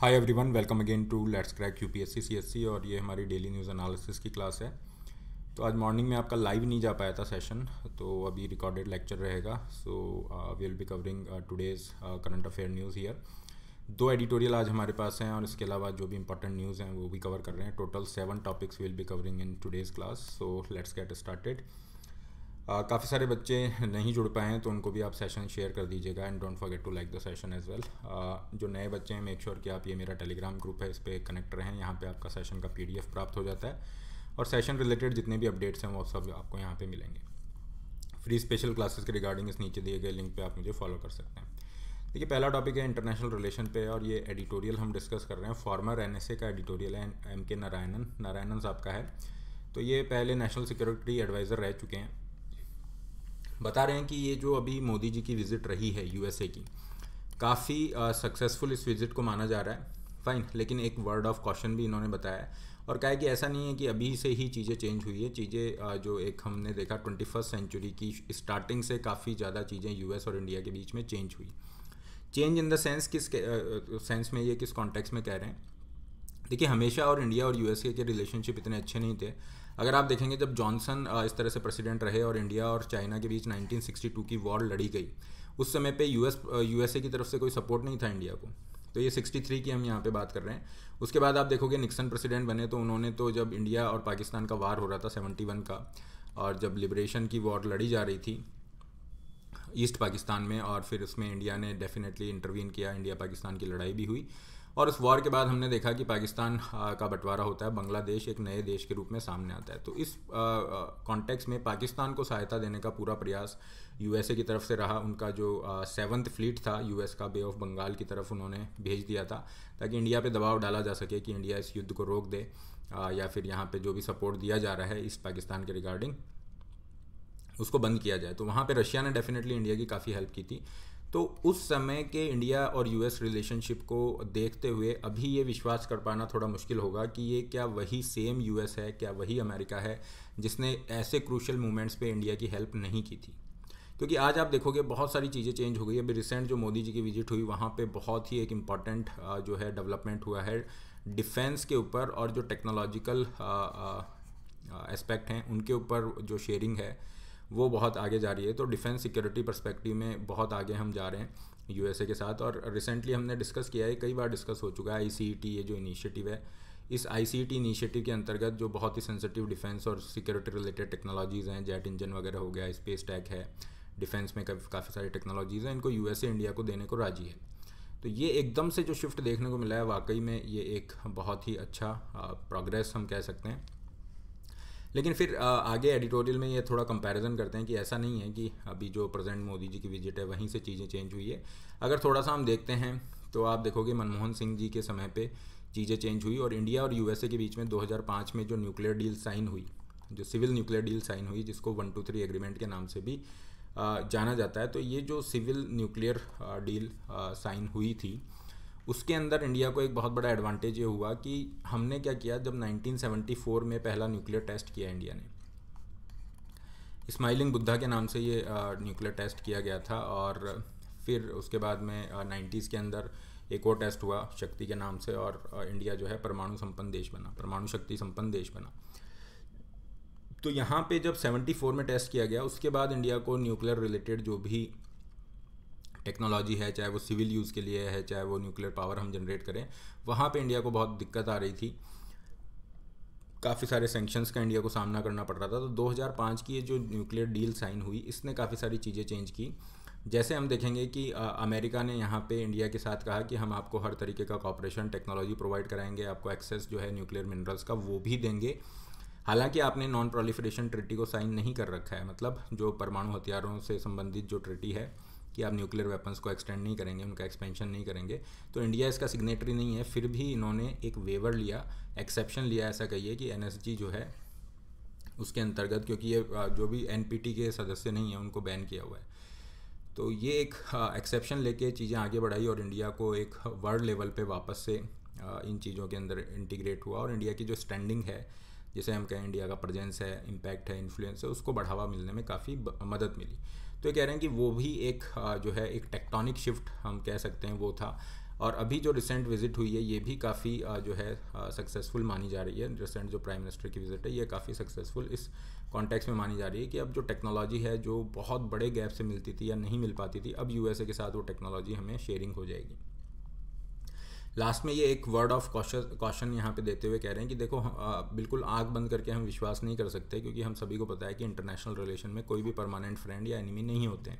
hi everyone welcome again to let's crack you UPSC CSC और ये हमारी daily news analysis की class है तो आज मॉर्निंग में आपका लाइव नहीं जा पाया था सेशन तो अभी रिकॉर्डेड लेक्चर रहेगा so we will be covering today's current affair news here दो एडिटोरियल आज हमारे पास हैं और इसके अलावा जो भी इंपॉर्टेंट न्यूज़ हैं वो भी कवर कर रहे हैं total seven topics will be covering in today's class so let's get started काफ़ी सारे बच्चे नहीं जुड़ पाए हैं तो उनको भी आप सेशन शेयर कर दीजिएगा and don't forget to like the session as well जो नए बच्चे हैं मेक श्योर sure कि आप ये मेरा टेलीग्राम ग्रुप है इस पर कनेक्ट रहें यहाँ पर आपका सेशन का पी प्राप्त हो जाता है और सेशन रिलेटेड जितने भी अपडेट्स हैं वो सब आपको यहाँ पर मिलेंगे फ्री स्पेशल क्लासेस के रिगार्डिंग इस नीचे दिए गए लिंक पर आप मुझे फॉलो कर सकते हैं देखिए पहला टॉपिक है इंटरनेशनल रिलेशन पे और ये एडिटोरियल हम डिस्कस कर रहे हैं फॉर्मर एन का एडिटोरियल है एम के नारायणन नारायणन साहब का है तो ये पहले नेशनल सिक्योरिटी एडवाइज़र रह चुके हैं बता रहे हैं कि ये जो अभी मोदी जी की विज़िट रही है यूएसए की काफ़ी सक्सेसफुल इस विज़िट को माना जा रहा है फाइन लेकिन एक वर्ड ऑफ कॉशन भी इन्होंने बताया है और कहा है कि ऐसा नहीं है कि अभी से ही चीज़ें चेंज हुई है चीज़ें जो एक हमने देखा ट्वेंटी फर्स्ट सेंचुरी की स्टार्टिंग से काफ़ी ज़्यादा चीज़ें यूएस और इंडिया के बीच में चेंज हुई चेंज इन द सेंस किस सेंस में ये किस कॉन्टेक्स में कह रहे हैं देखिए हमेशा और इंडिया और यूएसए के रिलेशनशिप इतने अच्छे नहीं थे अगर आप देखेंगे जब जॉनसन इस तरह से प्रेसिडेंट रहे और इंडिया और चाइना के बीच 1962 की वॉर लड़ी गई उस समय पे यूएस यूएसए की तरफ से कोई सपोर्ट नहीं था इंडिया को तो ये 63 की हम यहाँ पे बात कर रहे हैं उसके बाद आप देखोगे निक्सन प्रेसिडेंट बने तो उन्होंने तो जब इंडिया और पाकिस्तान का वार हो रहा था सेवेंटी का और जब लिबरेशन की वॉर लड़ी जा रही थी ईस्ट पाकिस्तान में और फिर उसमें इंडिया ने डेफिनेटली इंटरवीन किया इंडिया पाकिस्तान की लड़ाई भी हुई और उस वॉर के बाद हमने देखा कि पाकिस्तान का बंटवारा होता है बांग्लादेश एक नए देश के रूप में सामने आता है तो इस कॉन्टेक्स्ट में पाकिस्तान को सहायता देने का पूरा प्रयास यूएसए की तरफ से रहा उनका जो सेवन्थ फ्लीट था यूएस का बे ऑफ बंगाल की तरफ उन्होंने भेज दिया था ताकि इंडिया पे दबाव डाला जा सके कि इंडिया इस युद्ध को रोक दे आ, या फिर यहाँ पे जो भी सपोर्ट दिया जा रहा है इस पाकिस्तान के रिगार्डिंग उसको बंद किया जाए तो वहाँ पे रशिया ने डेफिनेटली इंडिया की काफ़ी हेल्प की थी तो उस समय के इंडिया और यूएस रिलेशनशिप को देखते हुए अभी ये विश्वास कर पाना थोड़ा मुश्किल होगा कि ये क्या वही सेम यूएस है क्या वही अमेरिका है जिसने ऐसे क्रूशल मूवमेंट्स पे इंडिया की हेल्प नहीं की थी क्योंकि आज आप देखोगे बहुत सारी चीज़ें चेंज हो गई अभी रिसेंट जो मोदी जी की विजिट हुई वहाँ पे बहुत ही एक इम्पॉर्टेंट जो है डेवलपमेंट हुआ है डिफेंस के ऊपर और जो टेक्नोलॉजिकल एस्पेक्ट हैं उनके ऊपर जो शेयरिंग है वो बहुत आगे जा रही है तो डिफेंस सिक्योरिटी परस्पेक्टिव में बहुत आगे हम जा रहे हैं यूएसए के साथ और रिसेंटली हमने डिस्कस किया है कई बार डिस्कस हो चुका है आई e ये जो इनिशिएटिव है इस आई इनिशिएटिव e के अंतर्गत जो बहुत ही सेंसिटिव डिफेंस और सिक्योरिटी रिलेटेड टेक्नोलॉजीज़ हैं जेट इंजन वगैरह हो गया स्पेस टैक है डिफेंस में काफ़ी सारी टेक्नोलॉजीज़ हैं इनको यूएसए इंडिया को देने को राजी है तो ये एकदम से जो शिफ्ट देखने को मिला है वाकई में ये एक बहुत ही अच्छा प्रोग्रेस हम कह सकते हैं लेकिन फिर आगे एडिटोरियल में ये थोड़ा कंपैरिजन करते हैं कि ऐसा नहीं है कि अभी जो प्रेजेंट मोदी जी की विजिट है वहीं से चीज़ें चेंज हुई है अगर थोड़ा सा हम देखते हैं तो आप देखोगे मनमोहन सिंह जी के समय पे चीज़ें चेंज हुई और इंडिया और यूएसए के बीच में 2005 में जो न्यूक्लियर डील साइन हुई जो सिविल न्यूक्लियर डील साइन हुई जिसको वन टू थ्री एग्रीमेंट के नाम से भी जाना जाता है तो ये जो सिविल न्यूक्लियर डील साइन हुई थी उसके अंदर इंडिया को एक बहुत बड़ा एडवांटेज ये हुआ कि हमने क्या किया जब 1974 में पहला न्यूक्लियर टेस्ट किया इंडिया ने स्माइलिंग बुद्धा के नाम से ये न्यूक्लियर टेस्ट किया गया था और फिर उसके बाद में नाइन्टीज़ के अंदर एक और टेस्ट हुआ शक्ति के नाम से और इंडिया जो है परमाणु संपन्न देश बना परमाणु शक्ति संपन्न देश बना तो यहाँ पे जब 74 में टेस्ट किया गया उसके बाद इंडिया को न्यूक्लियर रिलेटेड जो भी टेक्नोलॉजी है चाहे वो सिविल यूज़ के लिए है चाहे वो न्यूक्लियर पावर हम जनरेट करें वहाँ पे इंडिया को बहुत दिक्कत आ रही थी काफ़ी सारे सेंक्शंस का इंडिया को सामना करना पड़ रहा था तो 2005 की ये जो न्यूक्लियर डील साइन हुई इसने काफ़ी सारी चीज़ें चेंज की जैसे हम देखेंगे कि आ, अमेरिका ने यहाँ पे इंडिया के साथ कहा कि हम आपको हर तरीके का कॉपरेशन टेक्नोलॉजी प्रोवाइड कराएंगे आपको एक्सेस जो है न्यूक्लियर मिनरल्स का वो भी देंगे हालांकि आपने नॉन प्रोलिफरेशन ट्रिटी को साइन नहीं कर रखा है मतलब जो परमाणु हथियारों से संबंधित जो ट्रिटी है कि आप न्यूक्लियर वेपन्स को एक्सटेंड नहीं करेंगे उनका एक्सपेंशन नहीं करेंगे तो इंडिया इसका सिग्नेटरी नहीं है फिर भी इन्होंने एक वेवर लिया एक्सेप्शन लिया ऐसा कहिए कि एन जो है उसके अंतर्गत क्योंकि ये जो भी एन के सदस्य नहीं हैं उनको बैन किया हुआ है तो ये एक एक्सेप्शन लेके चीज़ें आगे बढ़ाई और इंडिया को एक वर्ल्ड लेवल पे वापस से इन चीज़ों के अंदर इंटीग्रेट हुआ और इंडिया की जो स्टैंडिंग है जिसे हम कहें इंडिया का प्रजेंस है इम्पैक्ट है इन्फ्लुएंस है उसको बढ़ावा मिलने में काफ़ी मदद मिली तो कह रहे हैं कि वो भी एक जो है एक टेक्टोनिक शिफ्ट हम कह सकते हैं वो था और अभी जो रिसेंट विज़िट हुई है ये भी काफ़ी जो है सक्सेसफुल मानी जा रही है रिसेंट जो प्राइम मिनिस्टर की विज़िट है ये काफ़ी सक्सेसफुल इस कॉन्टेक्स्ट में मानी जा रही है कि अब जो टेक्नोलॉजी है जो बहुत बड़े गैप से मिलती थी या नहीं मिल पाती थी अब यूएसए के साथ वो टेक्नोलॉजी हमें शेयरिंग हो जाएगी लास्ट में ये एक वर्ड ऑफ कॉशन यहाँ पे देते हुए कह रहे हैं कि देखो आ, बिल्कुल आग बंद करके हम विश्वास नहीं कर सकते क्योंकि हम सभी को पता है कि इंटरनेशनल रिलेशन में कोई भी परमानेंट फ्रेंड या एनिमी नहीं होते हैं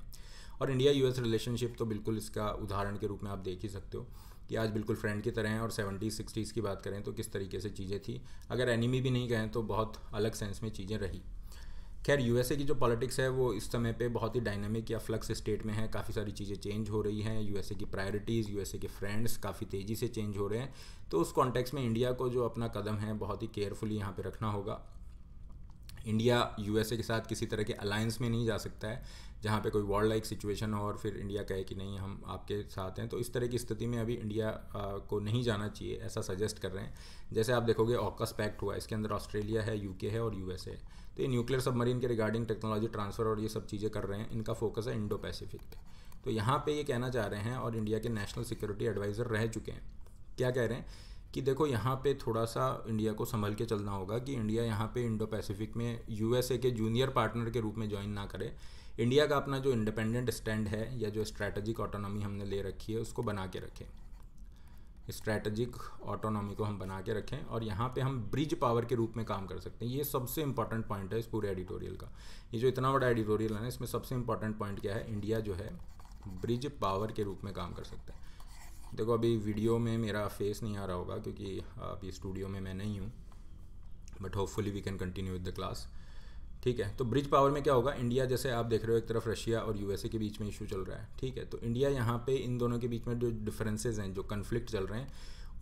और इंडिया यूएस रिलेशनशिप तो बिल्कुल इसका उदाहरण के रूप में आप देख ही सकते हो कि आज बिल्कुल फ्रेंड की तरह हैं और सेवेंटीज़ सिक्सटीज़ की बात करें तो किस तरीके से चीज़ें थी अगर एनिमी भी नहीं कहें तो बहुत अलग सेंस में चीज़ें रही खैर यूएसए की जो पॉलिटिक्स है वो इस समय पे बहुत ही डायनामिक या फ्लक्स स्टेट में है काफ़ी सारी चीज़ें चेंज हो रही हैं यूएसए की प्रायोरिटीज़ यूएसए के फ्रेंड्स काफ़ी तेज़ी से चेंज हो रहे हैं तो उस कॉन्टेक्स में इंडिया को जो अपना कदम है बहुत ही केयरफुली यहाँ पर रखना होगा इंडिया यूएसए के साथ किसी तरह के अलायंस में नहीं जा सकता है जहाँ पे कोई वर्ल्ड लाइक सिचुएशन हो और फिर इंडिया कहे कि नहीं हम आपके साथ हैं तो इस तरह की स्थिति में अभी इंडिया को नहीं जाना चाहिए ऐसा सजेस्ट कर रहे हैं जैसे आप देखोगे ऑकस पैक्ट हुआ इसके अंदर ऑस्ट्रेलिया है यूके है और यूएसए है तो ये न्यूक्लियर सबमरीन के रिगार्डिंग टेक्नोलॉजी ट्रांसफ़र और ये सब चीज़ें कर रहे हैं इनका फोकस है इंडो पैसिफिक पे तो यहाँ पे ये कहना चाह रहे हैं और इंडिया के नेशनल सिक्योरिटी एडवाइज़र रह चुके हैं क्या कह रहे हैं कि देखो यहाँ पे थोड़ा सा इंडिया को संभल के चलना होगा कि इंडिया यहाँ पे इंडो पैसिफिक में यूएसए के जूनियर पार्टनर के रूप में ज्वाइन ना करे इंडिया का अपना जो इंडिपेंडेंट स्टैंड है या जो स्ट्रैटेजिक ऑटोनॉमी हमने ले रखी है उसको बना के रखें स्ट्रैटेजिक ऑटोनॉमी को हम बना के रखें और यहाँ पे हम ब्रिज पावर के रूप में काम कर सकते हैं ये सबसे इंपॉर्टेंट पॉइंट है इस पूरे एडिटोरियल का ये जो इतना बड़ा एडिटोरियल है ना इसमें सबसे इंपॉर्टेंट पॉइंट क्या है इंडिया जो है ब्रिज पावर के रूप में काम कर सकता है देखो अभी वीडियो में मेरा फेस नहीं आ रहा होगा क्योंकि अभी स्टूडियो में मैं नहीं हूँ but hopefully we can continue with the class ठीक है तो ब्रिज पावर में क्या होगा इंडिया जैसे आप देख रहे हो एक तरफ रशिया और यूएसए के बीच में इशू चल रहा है ठीक है तो इंडिया यहाँ पे इन दोनों के बीच में जो डिफरेंसेस हैं जो कन्फ्लिक्ट चल रहे हैं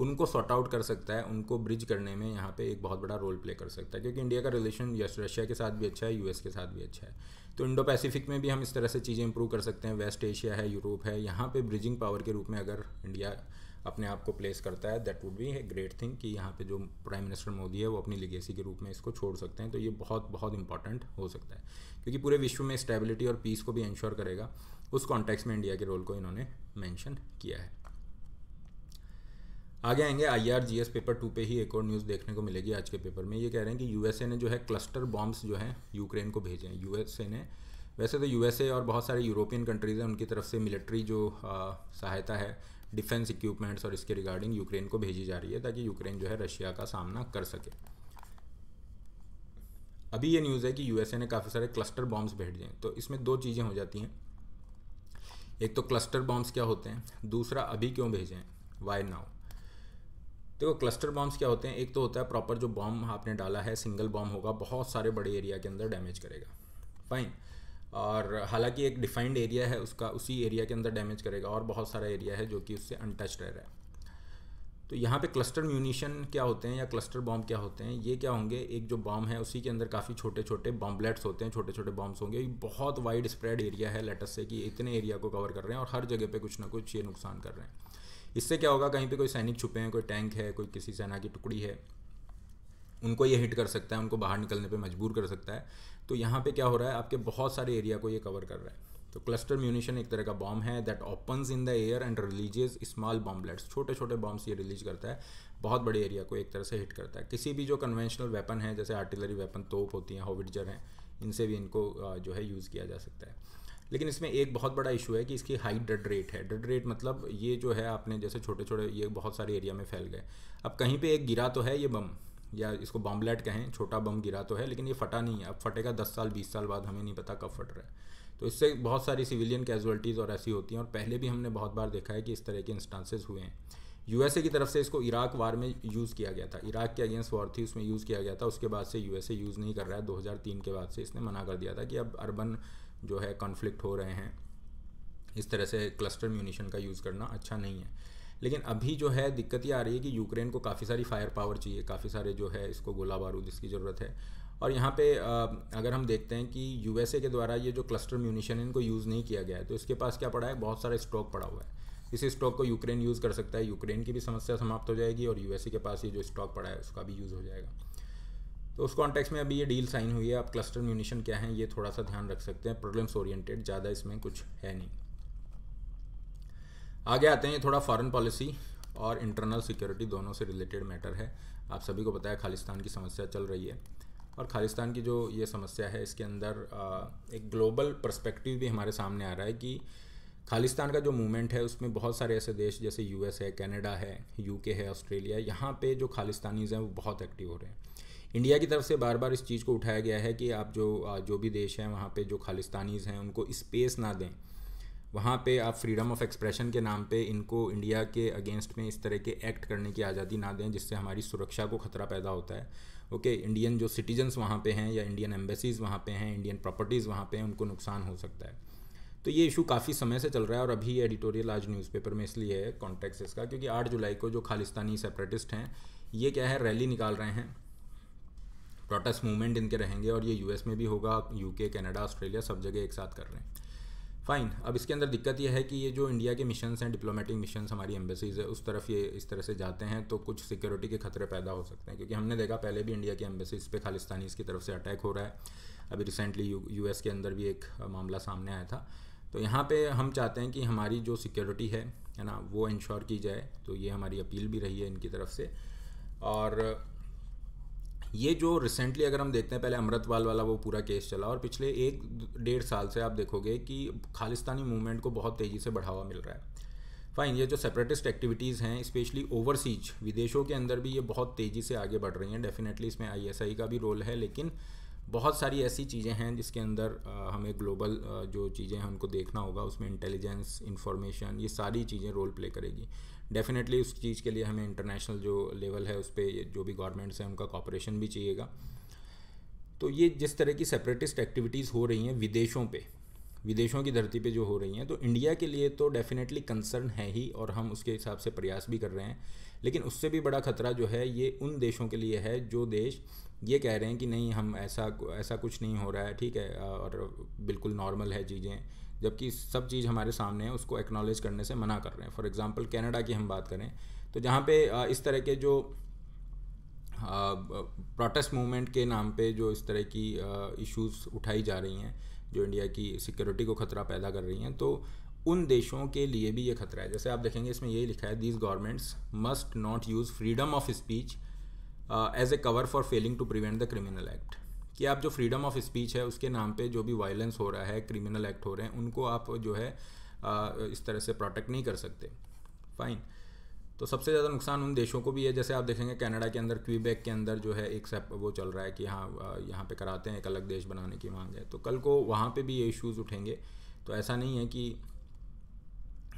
उनको सॉर्ट आउट कर सकता है उनको ब्रिज करने में यहाँ पे एक बहुत बड़ा रोल प्ले कर सकता है क्योंकि इंडिया का रिलेशन रशिया के साथ भी अच्छा है यूएस के साथ भी अच्छा है तो इंडो पैसिफिक में भी हम इस तरह से चीज़ें इंप्रूव कर सकते हैं वेस्ट एशिया है यूरोप है यहाँ पे ब्रिजिंग पावर के रूप में अगर इंडिया अपने आप को प्लेस करता है that would be a great thing कि यहाँ पे जो प्राइम मिनिस्टर मोदी है वो अपनी लिगेसी के रूप में इसको छोड़ सकते हैं तो ये बहुत बहुत इंपॉर्टेंट हो सकता है क्योंकि पूरे विश्व में स्टेबिलिटी और पीस को भी इंश्योर करेगा उस कॉन्टेक्स में इंडिया के रोल को इन्होंने मैंशन किया है आगे आएंगे I R G S paper two पे ही एक और न्यूज़ देखने को मिलेगी आज के पेपर में ये कह रहे हैं कि यूएसए ने जो है क्लस्टर बॉम्ब्स जो हैं यूक्रेन को भेजे हैं यूएसए ने वैसे तो यूएसए और बहुत सारे यूरोपियन कंट्रीज़ हैं उनकी तरफ से मिलिट्री जो आ, सहायता है डिफेंस इक्विपमेंट्स और इसके रिगार्डिंग यूक्रेन को भेजी जा रही है ताकि यूक्रेन जो है रशिया का सामना कर सके अभी ये न्यूज़ है कि यूएसए ने काफ़ी सारे क्लस्टर बॉम्ब्स भेज दिए तो इसमें दो चीज़ें हो जाती हैं एक तो क्लस्टर बॉम्ब्स क्या होते हैं दूसरा अभी क्यों भेजें वाई नाउ देखो क्लस्टर बॉम्ब्स क्या होते हैं एक तो होता है प्रॉपर जो बॉम्ब आपने डाला है सिंगल बॉम्ब होगा बहुत सारे बड़े एरिया के अंदर डैमेज करेगा फाइन और हालांकि एक डिफाइंड एरिया है उसका उसी एरिया के अंदर डैमेज करेगा और बहुत सारा एरिया है जो कि उससे अनटच रह रहा है तो यहाँ पे क्लस्टर म्यूनिशन क्या होते हैं या क्लस्टर बॉम्ब क्या होते हैं ये क्या होंगे एक जो बॉम्ब है उसी के अंदर काफ़ी छोटे छोटे बॉम्बलेट्स होते हैं छोटे छोटे बॉम्ब्स होंगे ये बहुत वाइड स्प्रेड एरिया है लेटस से कि इतने एरिया को कवर कर रहे हैं और हर जगह पर कुछ ना कुछ ये नुकसान कर रहे हैं इससे क्या होगा कहीं पर कोई सैनिक छुपे हैं कोई टैंक है कोई किसी सेना की टुकड़ी है उनको ये हिट कर सकता है उनको बाहर निकलने पर मजबूर कर सकता है तो यहाँ पर क्या हो रहा है आपके बहुत सारे एरिया को ये कवर कर रहा है तो क्लस्टर म्यूनिशन एक तरह का बॉम्ब है that opens in the air and releases small bomblets छोटे छोटे बॉम्ब्स ये रिलीज करता है बहुत बड़े एरिया को एक तरह से हिट करता है किसी भी जो कन्वेंशनल वेपन है जैसे आर्टिलरी वेपन तोप होती हैं हॉविटजर हैं इनसे भी इनको जो है यूज़ किया जा सकता है लेकिन इसमें एक बहुत बड़ा इशू है कि इसकी हाई डेड रेट है डेड रेट मतलब ये जो है आपने जैसे छोटे छोटे ये बहुत सारे एरिया में फैल गए अब कहीं पर एक गिरा तो है ये बम या इसको बॉम्बलेट कहें छोटा बम गिरा तो है लेकिन ये फटा नहीं है अब फटेगा दस साल बीस साल बाद हमें नहीं पता कब फट रहा है तो इससे बहुत सारी सिविलियन कैजुअल्टीज़ और ऐसी होती हैं और पहले भी हमने बहुत बार देखा है कि इस तरह के इंस्टांसेस हुए हैं यूएसए की तरफ से इसको इराक वार में यूज़ किया गया था इराक के अगेंस्ट वॉर थी उसमें यूज़ किया गया था उसके बाद से यूएसए यूज़ नहीं कर रहा है 2003 के बाद से इसने मना कर दिया था कि अब अर्बन जो है कॉन्फ्लिक्ट हो रहे हैं इस तरह से क्लस्टर म्यूनिशन का यूज़ करना अच्छा नहीं है लेकिन अभी जो है दिक्कत ये आ रही है कि यूक्रेन को काफ़ी सारी फायर पावर चाहिए काफ़ी सारे जो है इसको गोला बारूद इसकी ज़रूरत है और यहाँ पे अगर हम देखते हैं कि यूएसए के द्वारा ये जो क्लस्टर म्यूनिशन इनको यूज़ नहीं किया गया है तो इसके पास क्या पड़ा है बहुत सारा स्टॉक पड़ा हुआ है इसी स्टॉक को यूक्रेन यूज़ कर सकता है यूक्रेन की भी समस्या समाप्त हो जाएगी और यूएसए के पास ये जो स्टॉक पड़ा है उसका भी यूज़ हो जाएगा तो उस कॉन्टेक्स में अभी ये डील साइन हुई है आप क्लस्टर म्यूनिशन क्या है ये थोड़ा सा ध्यान रख सकते हैं प्रॉब्लम्स ओरिएंटेड ज़्यादा इसमें कुछ है नहीं आगे आते हैं ये थोड़ा फॉरेन पॉलिसी और इंटरनल सिक्योरिटी दोनों से रिलेटेड मैटर है आप सभी को पता है खालिस्तान की समस्या चल रही है और खालिस्तान की जो ये समस्या है इसके अंदर एक ग्लोबल परस्पेक्टिव भी हमारे सामने आ रहा है कि खालिस्तान का जो मूवमेंट है उसमें बहुत सारे ऐसे देश जैसे यूएस है कनाडा है यूके है ऑस्ट्रेलिया यहाँ पे जो खालिस्तानीज़ हैं वो बहुत एक्टिव हो रहे हैं इंडिया की तरफ से बार बार इस चीज़ को उठाया गया है कि आप जो जो भी देश हैं वहाँ पे जो खालिस्तानीज़ हैं उनको स्पेस ना दें वहाँ पे आप फ्रीडम ऑफ एक्सप्रेशन के नाम पे इनको इंडिया के अगेंस्ट में इस तरह के एक्ट करने की आज़ादी ना दें जिससे हमारी सुरक्षा को खतरा पैदा होता है ओके okay, इंडियन जो सिटीजन्स वहाँ पे हैं या इंडियन एम्बेसीज़ वहाँ पे हैं इंडियन प्रॉपर्टीज़ वहाँ पे हैं उनको नुकसान हो सकता है तो ये इशू काफ़ी समय से चल रहा है और अभी एडिटोरियल आज न्यूज़पेपर में इसलिए है कॉन्टेक्स इसका क्योंकि आठ जुलाई को जो खालिस्तानी सेपरेटिस्ट हैं ये क्या है रैली निकाल रहे हैं प्रोटेस्ट मूवमेंट इनके रहेंगे और ये यूएस में भी होगा यूके कनाडा ऑस्ट्रेलिया सब जगह एक साथ कर रहे हैं फ़ाइन अब इसके अंदर दिक्कत यह है कि ये जो इंडिया के मिशन हैं डिप्लोमेटिक मिशन हमारी एम्बेसीज है उस तरफ ये इस तरह से जाते हैं तो कुछ सिक्योरिटी के खतरे पैदा हो सकते हैं क्योंकि हमने देखा पहले भी इंडिया की एम्बेसीज पे खालिस्तानी की तरफ से अटैक हो रहा है अभी रिसेंटली यू के अंदर भी एक मामला सामने आया था तो यहाँ पे हम चाहते हैं कि हमारी जो सिक्योरिटी है ना वो इंश्योर की जाए तो ये हमारी अपील भी रही है इनकी तरफ से और ये जो रिसेंटली अगर हम देखते हैं पहले अमृतवाल वाला वो पूरा केस चला और पिछले एक डेढ़ साल से आप देखोगे कि खालिस्तानी मूवमेंट को बहुत तेज़ी से बढ़ावा मिल रहा है फाइन ये जो सेपरेटिस्ट एक्टिविटीज़ हैं स्पेशली ओवरसीज विदेशों के अंदर भी ये बहुत तेज़ी से आगे बढ़ रही हैं डेफिनेटली इसमें आईएसआई का भी रोल है लेकिन बहुत सारी ऐसी चीज़ें हैं जिसके अंदर हमें ग्लोबल जो चीज़ें हैं उनको देखना होगा उसमें इंटेलिजेंस इंफॉर्मेशन ये सारी चीज़ें रोल प्ले करेगी डेफिनेटली उस चीज़ के लिए हमें इंटरनेशनल जो लेवल है उस पर जो भी गवर्नमेंट्स हैं उनका कॉपरेशन भी चाहिएगा तो ये जिस तरह की सेपरेटिस्ट एक्टिविटीज़ हो रही हैं विदेशों पर विदेशों की धरती पर जो हो रही हैं तो इंडिया के लिए तो डेफिनेटली कंसर्न है ही और हम उसके हिसाब से प्रयास भी कर रहे हैं लेकिन उससे भी बड़ा खतरा जो है ये उन देशों के लिए है जो देश ये कह रहे हैं कि नहीं हम ऐसा ऐसा कुछ नहीं हो रहा है ठीक है और बिल्कुल नॉर्मल है चीज़ें जबकि सब चीज़ हमारे सामने है उसको एक्नॉलेज करने से मना कर रहे हैं फॉर एग्ज़ाम्पल कैनेडा की हम बात करें तो जहाँ पे इस तरह के जो प्रोटेस्ट मूवमेंट के नाम पे जो इस तरह की इश्यूज़ उठाई जा रही हैं जो इंडिया की सिक्योरिटी को ख़तरा पैदा कर रही हैं तो उन देशों के लिए भी ये खतरा है जैसे आप देखेंगे इसमें यही लिखा है these governments must not use freedom of speech as a cover for failing to prevent the criminal act कि आप जो फ्रीडम ऑफ स्पीच है उसके नाम पे जो भी वायलेंस हो रहा है क्रिमिनल एक्ट हो रहे हैं उनको आप जो है uh, इस तरह से प्रोटेक्ट नहीं कर सकते फाइन तो सबसे ज़्यादा नुकसान उन देशों को भी है जैसे आप देखेंगे कनाडा के अंदर क्वीबैक के अंदर जो है एक सेप वो चल रहा है कि हाँ uh, यहाँ पे कराते हैं एक अलग देश बनाने की मांग है तो कल को वहाँ पे भी ये इश्यूज़ उठेंगे तो ऐसा नहीं है कि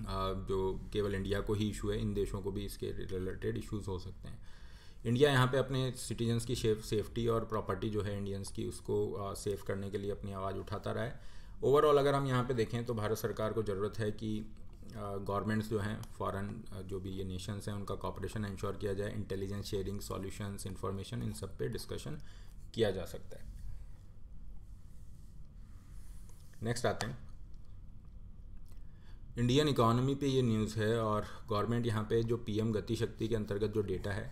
uh, जो केवल इंडिया को ही इशू है इन देशों को भी इसके रिलेटेड इश्यूज़ हो सकते हैं इंडिया यहाँ पे अपने सिटीजन्स की सेफ सेफ्टी और प्रॉपर्टी जो है इंडियंस की उसको सेफ करने के लिए अपनी आवाज़ उठाता रहा है ओवरऑल अगर हम यहाँ पे देखें तो भारत सरकार को ज़रूरत है कि गवर्नमेंट्स जो हैं फॉरेन जो भी ये नेशंस हैं उनका कॉपरेशन इंश्योर किया जाए इंटेलिजेंस शेयरिंग सॉल्यूशंस इंफॉर्मेशन इन सब पे डिस्कशन किया जा सकता है नेक्स्ट आते हैं इंडियन इकोनॉमी पे ये न्यूज़ है और गवर्नमेंट यहाँ पे जो पीएम गति शक्ति के अंतर्गत जो डेटा है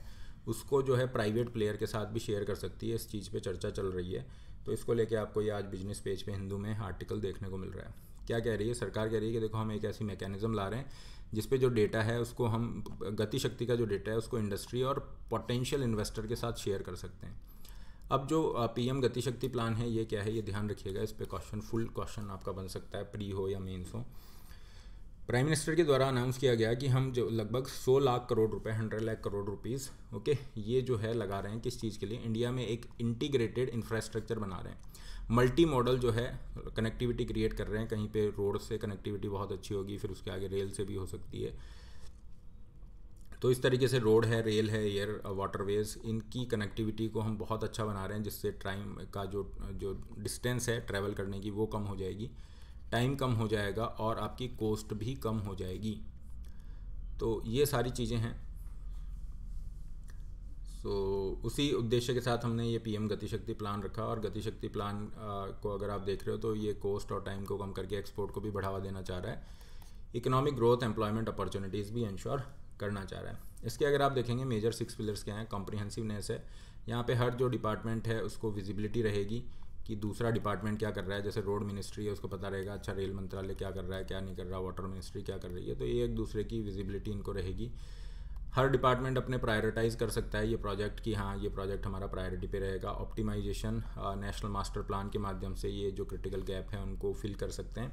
उसको जो है प्राइवेट प्लेयर के साथ भी शेयर कर सकती है इस चीज़ पे चर्चा चल रही है तो इसको लेके आपको ये आज बिजनेस पेज पे हिंदू में आर्टिकल देखने को मिल रहा है क्या कह रही है सरकार कह रही है कि देखो हम एक ऐसी मैकेनिज्म ला रहे हैं जिसपे जो डेटा है उसको हम गति शक्ति का जो डेटा है उसको इंडस्ट्री और पोटेंशियल इन्वेस्टर के साथ शेयर कर सकते हैं अब जो पीएम गति शक्ति प्लान है ये क्या है ये ध्यान रखिएगा इस पर क्वेश्चन फुल क्वेश्चन आपका बन सकता है प्री हो या मेन्स हो प्राइम मिनिस्टर के द्वारा अनाउंस किया गया कि हम जो लगभग 100 लाख करोड़ रुपए 100 लाख करोड़ रुपीस ओके ये जो है लगा रहे हैं किस चीज़ के लिए इंडिया में एक इंटीग्रेटेड इंफ्रास्ट्रक्चर बना रहे हैं मल्टी मॉडल जो है कनेक्टिविटी क्रिएट कर रहे हैं कहीं पे रोड से कनेक्टिविटी बहुत अच्छी होगी फिर उसके आगे रेल से भी हो सकती है तो इस तरीके से रोड है रेल है एयर वाटरवेज इनकी कनेक्टिविटी को हम बहुत अच्छा बना रहे हैं जिससे टाइम का जो जो डिस्टेंस है ट्रैवल करने की वो कम हो जाएगी टाइम कम हो जाएगा और आपकी कॉस्ट भी कम हो जाएगी तो ये सारी चीज़ें हैं सो so, उसी उद्देश्य के साथ हमने ये पीएम गतिशक्ति प्लान रखा और गतिशक्ति प्लान को अगर आप देख रहे हो तो ये कॉस्ट और टाइम को कम करके एक्सपोर्ट को भी बढ़ावा देना चाह रहा है इकोनॉमिक ग्रोथ एम्प्लॉयमेंट अपॉर्चुनिटीज़ भी इंश्योर करना चाह रहा है इसके अगर आप देखेंगे मेजर सिक्स पिलर्स क्या हैं कॉम्प्रीहेंसिवनेस है यहाँ पे हर जो डिपार्टमेंट है उसको विजिबिलिटी रहेगी कि दूसरा डिपार्टमेंट क्या कर रहा है जैसे रोड मिनिस्ट्री है उसको पता रहेगा अच्छा रेल मंत्रालय क्या कर रहा है क्या नहीं कर रहा वाटर मिनिस्ट्री क्या कर रही है तो ये एक दूसरे की विजिबिलिटी इनको रहेगी हर डिपार्टमेंट अपने प्रायोरिटाइज कर सकता है ये प्रोजेक्ट कि हाँ ये प्रोजेक्ट हमारा प्रायोरिटी पे रहेगा ऑप्टिमाइजेशन नेशनल मास्टर प्लान के माध्यम से ये जो क्रिटिकल गैप है उनको फिल कर सकते हैं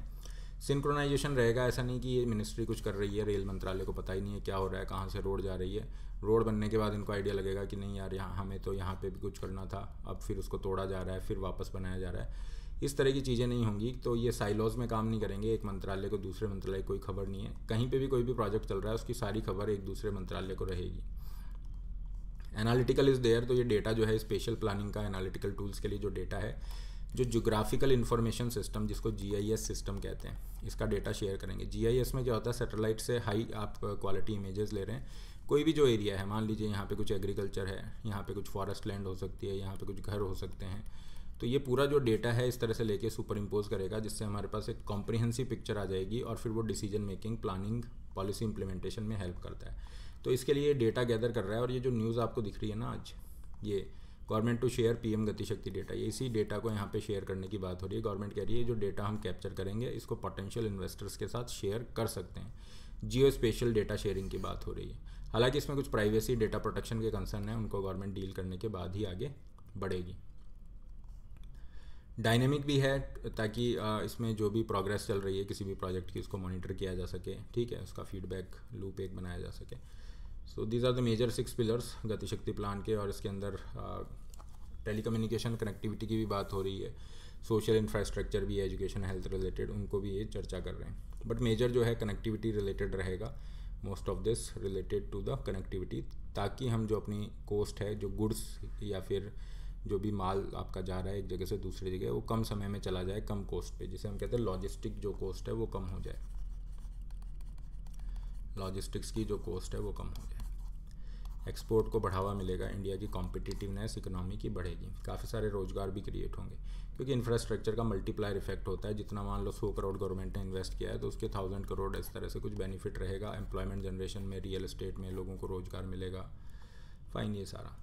सिंक्रोनाइजेशन रहेगा ऐसा नहीं कि ये मिनिस्ट्री कुछ कर रही है रेल मंत्रालय को पता ही नहीं है क्या हो रहा है कहाँ से रोड जा रही है रोड बनने के बाद इनको आइडिया लगेगा कि नहीं यार यहाँ हमें तो यहाँ पे भी कुछ करना था अब फिर उसको तोड़ा जा रहा है फिर वापस बनाया जा रहा है इस तरह की चीज़ें नहीं होंगी तो ये साइलॉज में काम नहीं करेंगे एक मंत्रालय को दूसरे मंत्रालय कोई खबर नहीं है कहीं पर भी कोई भी प्रोजेक्ट चल रहा है उसकी सारी खबर एक दूसरे मंत्रालय को रहेगी एनालिटिकल इज़ देयर तो ये डेटा जो है स्पेशल प्लानिंग का एनालिटिकल टूल्स के लिए जो डेटा है जो जोग्राफिकल इन्फॉर्मेशन सिस्टम जिसको जीआईएस सिस्टम कहते हैं इसका डेटा शेयर करेंगे जीआईएस में क्या होता है सेटेलाइट से हाई आप क्वालिटी इमेजेस ले रहे हैं कोई भी जो एरिया है मान लीजिए यहाँ पे कुछ एग्रीकल्चर है यहाँ पे कुछ फॉरेस्ट लैंड हो सकती है यहाँ पे कुछ घर हो सकते हैं तो ये पूरा जो डेटा है इस तरह से लेके सुपर इम्पोज करेगा जिससे हमारे पास एक कॉम्प्रिहेंसिव पिक्चर आ जाएगी और फिर वो decision making planning policy implementation में हेल्प करता है तो इसके लिए डेटा गैदर कर रहा है और ये जो न्यूज़ आपको दिख रही है ना आज ये government to share PM Gatishakti data ये इसी डेटा को यहाँ पे शेयर करने की बात हो रही है गवर्नमेंट कह रही है जो डेटा हम कैप्चर करेंगे इसको पोटेंशियल इन्वेस्टर्स के साथ शेयर कर सकते हैं जियो स्पेशल डेटा शेयरिंग की बात हो रही है हालांकि इसमें कुछ प्राइवेसी डेटा प्रोटेक्शन के कंसर्न है उनको गवर्नमेंट डील करने के बाद ही आगे बढ़ेगी डायनेमिक भी है ताकि इसमें जो भी प्रोग्रेस चल रही है किसी भी प्रोजेक्ट की उसको मॉनिटर किया जा सके ठीक है उसका फीडबैक लूप एक बनाया जा सके so these are the major six pillars Gatishakti plan के और इसके अंदर टेलीकम्युनिकेशन कनेक्टिविटी की भी बात हो रही है सोशल इंफ्रास्ट्रक्चर भी एजुकेशन हेल्थ रिलेटेड उनको भी ये चर्चा कर रहे हैं बट मेजर जो है कनेक्टिविटी रिलेटेड रहेगा most of this related to the connectivity ताकि हम जो अपनी कोस्ट है जो गुड्स या फिर जो भी माल आपका जा रहा है एक जगह से दूसरी जगह वो कम समय में चला जाए कम कोस्ट पे जिसे हम कहते हैं लॉजिस्टिक जो कोस्ट है वो कम हो जाए लॉजिस्टिक्स की जो कोस्ट है वो कम हो जाए एक्सपोर्ट को बढ़ावा मिलेगा इंडिया की कॉम्पिटिटिवनेस इकोनॉमी की बढ़ेगी काफ़ी सारे रोजगार भी क्रिएट होंगे क्योंकि इंफ्रास्ट्रक्चर का मल्टीप्लायर इफेक्ट होता है जितना मान लो सौ करोड़ गवर्नमेंट ने इन्वेस्ट किया है तो उसके थाउजेंड करोड़ इस तरह से कुछ बेनिफिट रहेगा एम्प्लॉयमेंट जनरेशन में रियल इस्टेट में लोगों को रोजगार मिलेगा फाइन ये सारा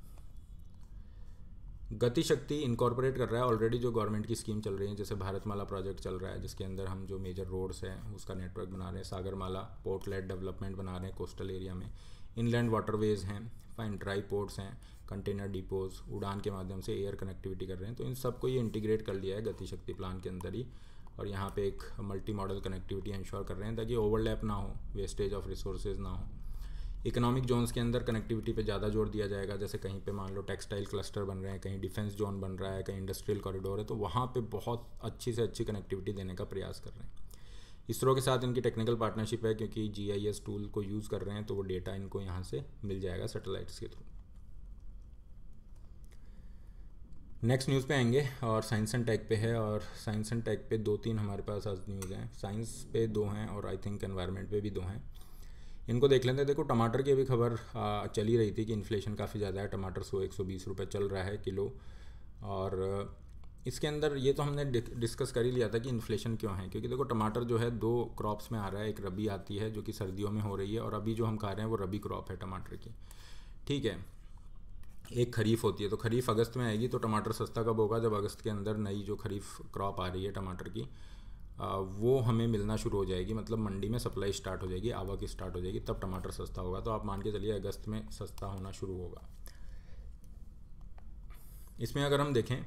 गति शक्ति इनकॉर्पोरेट कर रहा है ऑलरेडी जो गवर्नमेंट की स्कीम चल रही है जैसे भारतमाला प्रोजेक्ट चल रहा है जिसके अंदर हम जो मेजर रोड्स हैं उसका नेटवर्क बना रहे हैं सागरमाला पोर्टलेट डेवलपमेंट बना रहे हैं कोस्टल एरिया में इनलैंड वाटरवेज हैं फाइन ड्राई पोर्ट्स हैं कंटेनर डिपोज उड़ान के माध्यम से एयर कनेक्टिविटी कर रहे हैं तो इन सबको ये इंटीग्रेट कर लिया है गतिशक्ति प्लान के अंदर ही और यहाँ पे एक मल्टी मॉडल कनेक्टिविटी इंश्योर कर रहे हैं ताकि ओवरलैप ना हो वेस्टेज ऑफ रिसोर्सेज ना हो इकोनॉमिक जोन्स के अंदर कनेक्टिविटी पे ज़्यादा जोर दिया जाएगा जैसे कहीं पे मान लो टेक्सटाइल क्लस्टर बन रहे हैं कहीं डिफेंस जोन बन रहा है कहीं इंडस्ट्रियल कॉरिडोर है तो वहाँ पे बहुत अच्छी से अच्छी कनेक्टिविटी देने का प्रयास कर रहे हैं इसरो के साथ इनकी टेक्निकल पार्टनरशिप है क्योंकि जी आई एस टूल को यूज़ कर रहे हैं तो वो डेटा इनको यहाँ से मिल जाएगा सेटेलाइट्स के थ्रू नेक्स्ट न्यूज़ पे आएंगे और साइंस एंड टेक पे है और साइंस एंड टेक पे दो तीन हमारे पास आज न्यूज़ हैं साइंस पे दो हैं और आई थिंक एनवायरनमेंट पे भी दो हैं इनको देख लेते हैं देखो टमाटर की अभी खबर चली रही थी कि इन्फ्लेशन काफ़ी ज़्यादा है टमाटर सौ एक सौ बीस रुपये चल रहा है किलो और इसके अंदर ये तो हमने डिस्कस कर ही लिया था कि इन्फ्लेशन क्यों है क्योंकि देखो टमाटर जो है दो क्रॉप्स में आ रहा है एक रबी आती है जो कि सर्दियों में हो रही है और अभी जो हम खा रहे हैं वो रबी क्रॉप है टमाटर की ठीक है एक खरीफ होती है तो खरीफ अगस्त में आएगी तो टमाटर सस्ता कब होगा जब अगस्त के अंदर नई जो खरीफ क्रॉप आ रही है टमाटर की वो हमें मिलना शुरू हो जाएगी मतलब मंडी में सप्लाई स्टार्ट हो जाएगी आवक स्टार्ट हो जाएगी तब टमाटर सस्ता होगा तो आप मान के चलिए अगस्त में सस्ता होना शुरू होगा इसमें अगर हम देखें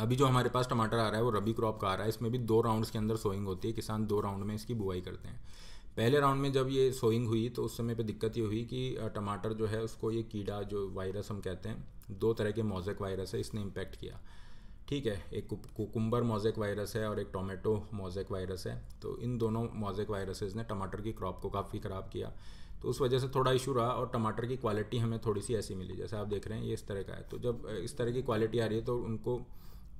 अभी जो हमारे पास टमाटर आ रहा है वो रबी क्रॉप का आ रहा है इसमें भी दो राउंड्स के अंदर सोइंग होती है किसान दो राउंड में इसकी बुआई करते हैं पहले राउंड में जब ये सोइंग हुई तो उस समय पे दिक्कत ये हुई कि टमाटर जो है उसको ये कीड़ा जो वायरस हम कहते हैं दो तरह के मोजेक वायरस है इसने इम्पेक्ट किया ठीक है एक कुकुम्बर मोजेक वायरस है और एक टोमेटो मोजेक वायरस है तो इन दोनों मोजेक वायरसेस ने टमाटर की क्रॉप को काफ़ी ख़राब किया तो उस वजह से थोड़ा इशू रहा और टमाटर की क्वालिटी हमें थोड़ी सी ऐसी मिली जैसे आप देख रहे हैं ये इस तरह का है तो जब इस तरह की क्वालिटी आ रही है तो उनको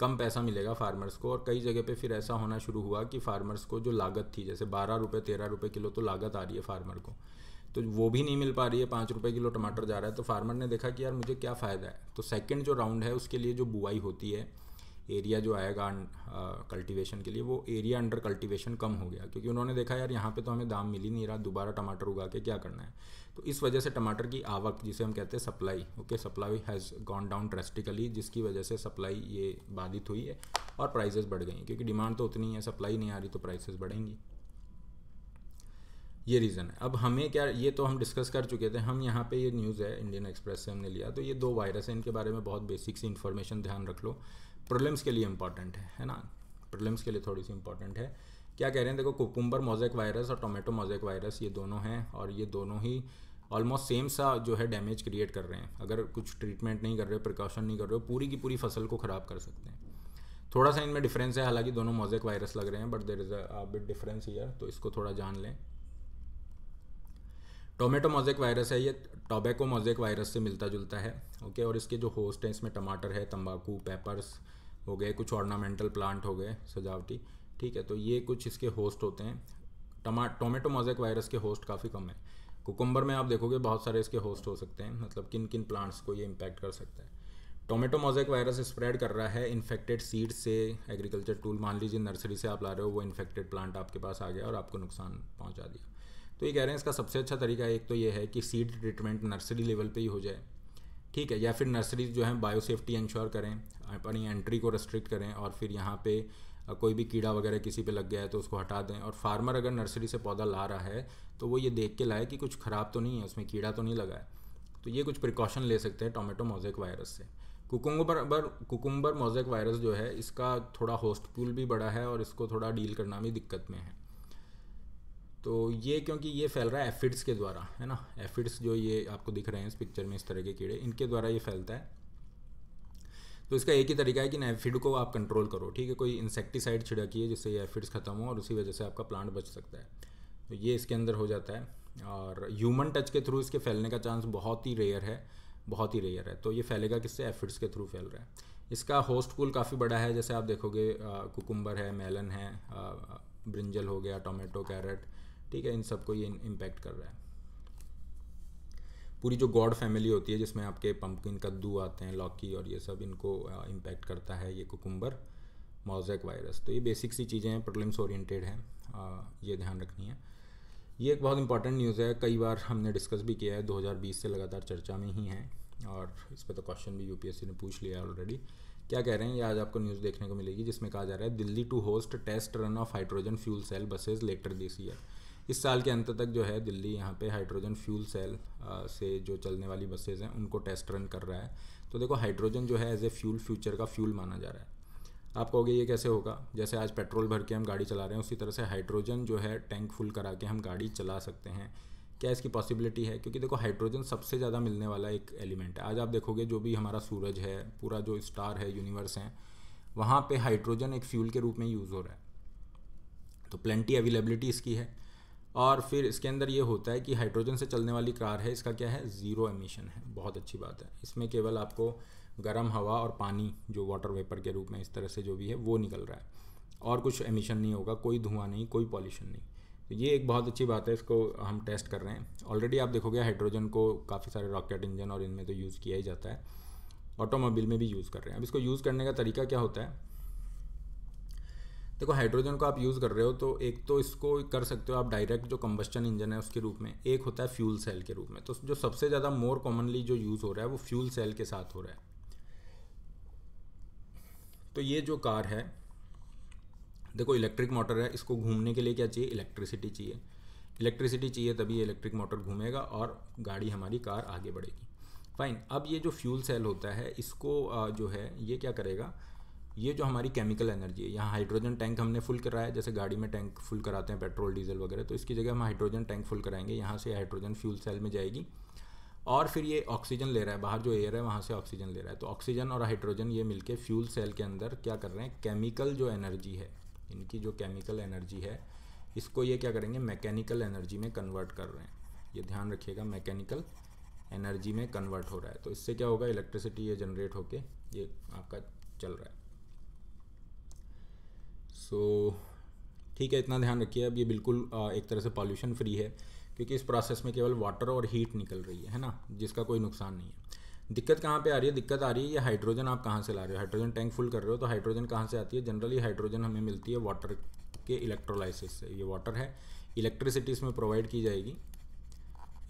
कम पैसा मिलेगा फार्मर्स को और कई जगह पे फिर ऐसा होना शुरू हुआ कि फार्मर्स को जो लागत थी जैसे बारह रुपये तेरह रुपये किलो तो लागत आ रही है फार्मर को तो वो भी नहीं मिल पा रही है पाँच रुपये किलो टमाटर जा रहा है तो फार्मर ने देखा कि यार मुझे क्या फ़ायदा है तो सेकेंड जो राउंड है उसके लिए जो बुआई होती है एरिया जो आएगा कल्टीवेशन अं, के लिए वो एरिया अंडर कल्टीवेशन कम हो गया क्योंकि उन्होंने देखा यार यहाँ पे तो हमें दाम मिल ही नहीं रहा दोबारा टमाटर उगा के क्या करना है तो इस वजह से टमाटर की आवक जिसे हम कहते हैं supply okay supply has gone down drastically जिसकी वजह से सप्लाई ये बाधित हुई है और प्राइसेस बढ़ गई क्योंकि डिमांड तो उतनी है सप्लाई नहीं आ रही तो प्राइसेस बढ़ेंगी ये रीज़न है अब हमें क्या ये तो हम डिस्कस कर चुके थे हम यहाँ पे ये न्यूज़ है इंडियन एक्सप्रेस से हमने लिया तो ये दो वायरस हैं इनके बारे में बहुत बेसिक सी इन्फॉर्मेशन ध्यान रख लो प्रॉब्लम्स के लिए इंपॉर्टेंट है है ना प्रॉब्लम्स के लिए थोड़ी सी इंपॉर्टेंट है क्या कह रहे हैं देखो कुकुम्बर मोजेक वायरस और टोमेटो मोजेक वायरस ये दोनों हैं और ये दोनों ही ऑलमोस्ट सेम सा जो है डैमेज क्रिएट कर रहे हैं अगर कुछ ट्रीटमेंट नहीं कर रहे हो प्रिकॉशन नहीं कर रहे हो पूरी की पूरी फसल को ख़राब कर सकते हैं थोड़ा सा इनमें डिफरेंस है हालांकि दोनों मोजेक वायरस लग रहे हैं but there is a bit difference here तो इसको थोड़ा जान लें टोमेटो मोजेक वायरस है ये टोबैको मोजेक वायरस से मिलता जुलता है ओके और इसके जो होस्ट हैं इसमें टमाटर है तंबाकू पेपर्स हो गए कुछ ऑर्नामेंटल प्लांट हो गए सजावटी ठीक है तो ये कुछ इसके होस्ट होते हैं टमा टोमेटो मोजेक वायरस के होस्ट काफ़ी कम है कुकुम्बर में आप देखोगे बहुत सारे इसके होस्ट हो सकते हैं मतलब किन किन प्लांट्स को ये इम्पैक्ट कर सकता है टोमेटो मोजेक वायरस स्प्रेड कर रहा है इन्फेक्टेड सीड से एग्रीकल्चर टूल मान लीजिए नर्सरी से आप ला रहे हो वो इन्फेक्टेड प्लांट आपके पास आ गया और आपको नुकसान पहुंचा दिया तो ये कह रहे हैं इसका सबसे अच्छा तरीका एक तो ये है कि सीड ट्रीटमेंट नर्सरी लेवल पे ही हो जाए ठीक है या फिर नर्सरी जो है बायोसेफ्टी इंश्योर करें अपनी एंट्री को रेस्ट्रिक्ट करें और फिर यहाँ पे कोई भी कीड़ा वगैरह किसी पे लग गया है तो उसको हटा दें और फार्मर अगर नर्सरी से पौधा ला रहा है तो वो ये देख के लाए कि कुछ ख़राब तो नहीं है उसमें कीड़ा तो नहीं लगा है तो ये कुछ प्रिकॉशन ले सकते हैं टोमेटो मोजेक वायरस से कुकुम्बर बर कुकुम्बर मोजेक वायरस जो है इसका थोड़ा होस्ट पूल भी बड़ा है और इसको थोड़ा डील करना भी दिक्कत में है तो ये क्योंकि ये फैल रहा है एफिड्स के द्वारा है ना एफिड्स जो ये आपको दिख रहे हैं इस पिक्चर में इस तरह के कीड़े इनके द्वारा ये फैलता है तो इसका एक ही तरीका है कि एफिड को आप कंट्रोल करो ठीक है कोई इंसेक्टिसाइड छिड़किए जिससे ये एफिड्स ख़त्म हो और उसी वजह से आपका प्लांट बच सकता है तो ये इसके अंदर हो जाता है और ह्यूमन टच के थ्रू इसके फैलने का चांस बहुत ही रेयर है बहुत ही रेयर है तो ये फैलेगा किससे एफिड्स के थ्रू फैल रहा है इसका होस्ट पूल काफ़ी बड़ा है जैसे आप देखोगे कुकुम्बर है मेलन है ब्रिंजल हो गया टोमेटो कैरेट ठीक है इन सबको ये इम्पैक्ट कर रहा है पूरी जो गॉड फैमिली होती है जिसमें आपके पंपकिन कद्दू आते हैं लॉकी और ये सब इनको इम्पैक्ट करता है ये कुकुम्बर मोजैक वायरस तो ये बेसिक सी चीज़ें हैं प्रॉब्लम्स ओरिएंटेड हैं ये ध्यान रखनी है ये एक बहुत इंपॉर्टेंट न्यूज़ है कई बार हमने डिस्कस भी किया है 2020 से लगातार चर्चा में ही है और इस पर तो क्वेश्चन भी यू ने पूछ लिया है ऑलरेडी क्या कह रहे हैं ये आज आपको न्यूज़ देखने को मिलेगी जिसमें कहा जा रहा है Delhi to host test run of hydrogen fuel cell buses later this year इस साल के अंत तक जो है दिल्ली यहाँ पे हाइड्रोजन फ्यूल सेल से जो चलने वाली बसेज़ हैं उनको टेस्ट रन कर रहा है तो देखो हाइड्रोजन जो है एज ए फ्यूल फ्यूचर का फ्यूल माना जा रहा है आप कहोगे ये कैसे होगा जैसे आज पेट्रोल भर के हम गाड़ी चला रहे हैं उसी तरह से हाइड्रोजन जो है टैंक फुल करा के हम गाड़ी चला सकते हैं क्या इसकी पॉसिबिलिटी है क्योंकि देखो हाइड्रोजन सबसे ज़्यादा मिलने वाला एक एलिमेंट है आज आप देखोगे जो भी हमारा सूरज है पूरा जो स्टार है यूनिवर्स है वहाँ पे हाइड्रोजन एक फ्यूल के रूप में यूज़ हो रहा है तो प्लेंटी अवेलेबिलिटी इसकी है और फिर इसके अंदर ये होता है कि हाइड्रोजन से चलने वाली कार है इसका क्या है ज़ीरो एमिशन है बहुत अच्छी बात है इसमें केवल आपको गर्म हवा और पानी जो वाटर वेपर के रूप में इस तरह से जो भी है वो निकल रहा है और कुछ एमिशन नहीं होगा कोई धुआं नहीं कोई पॉल्यूशन नहीं तो ये एक बहुत अच्छी बात है इसको हम टेस्ट कर रहे हैं ऑलरेडी आप देखोगे हाइड्रोजन को काफ़ी सारे रॉकेट इंजन और इनमें तो यूज़ किया ही जाता है ऑटोमोबाइल में भी यूज़ कर रहे हैं अब इसको यूज़ करने का तरीका क्या होता है देखो हाइड्रोजन को आप यूज़ कर रहे हो तो एक तो इसको कर सकते हो आप डायरेक्ट जो कम्बस्टन इंजन है उसके रूप में एक होता है फ्यूल सेल के रूप में तो जो सबसे ज़्यादा मोर कॉमनली जो यूज़ हो रहा है वो फ्यूल सेल के साथ हो रहा है तो ये जो कार है देखो इलेक्ट्रिक मोटर है इसको घूमने के लिए क्या चाहिए इलेक्ट्रिसिटी चाहिए इलेक्ट्रिसिटी चाहिए तभी इलेक्ट्रिक मोटर घूमेगा और गाड़ी हमारी कार आगे बढ़ेगी फाइन अब ये जो फ्यूल सेल होता है इसको जो है ये क्या करेगा ये जो हमारी केमिकल एनर्जी है यहाँ हाइड्रोजन टैंक हमने फुल कराया जैसे गाड़ी में टैंक फुल कराते हैं पेट्रोल डीजल वगैरह तो इसकी जगह हम हाइड्रोजन टैंक फुल कराएंगे यहाँ से हाइड्रोजन फ्यूल सेल में जाएगी और फिर ये ऑक्सीजन ले रहा है बाहर जो एयर है वहाँ से ऑक्सीजन ले रहा है तो ऑक्सीजन और हाइड्रोजन ये मिलकर फ्यूल सेल के अंदर क्या कर रहे हैं केमिकल जो एनर्जी है इनकी जो केमिकल एनर्जी है इसको ये क्या करेंगे मैकेनिकल एनर्जी में कन्वर्ट कर रहे हैं ये ध्यान रखिएगा मैकेनिकल एनर्जी में कन्वर्ट हो रहा है तो इससे क्या होगा इलेक्ट्रिसिटी ये जनरेट होके ये आपका चल रहा है सो so, ठीक है इतना ध्यान रखिए अब ये बिल्कुल एक तरह से पॉल्यूशन फ्री है क्योंकि इस प्रोसेस में केवल वाटर और हीट निकल रही है है ना जिसका कोई नुकसान नहीं है दिक्कत कहाँ पे आ रही है दिक्कत आ रही है ये हाइड्रोजन आप कहाँ से ला रहे हो हाइड्रोजन टैंक फुल कर रहे हो तो हाइड्रोजन कहाँ से आती है जनरली हाइड्रोजन हमें मिलती है वाटर के इलेक्ट्रोलाइसिस से ये वाटर है इलेक्ट्रिसिटी इसमें प्रोवाइड की जाएगी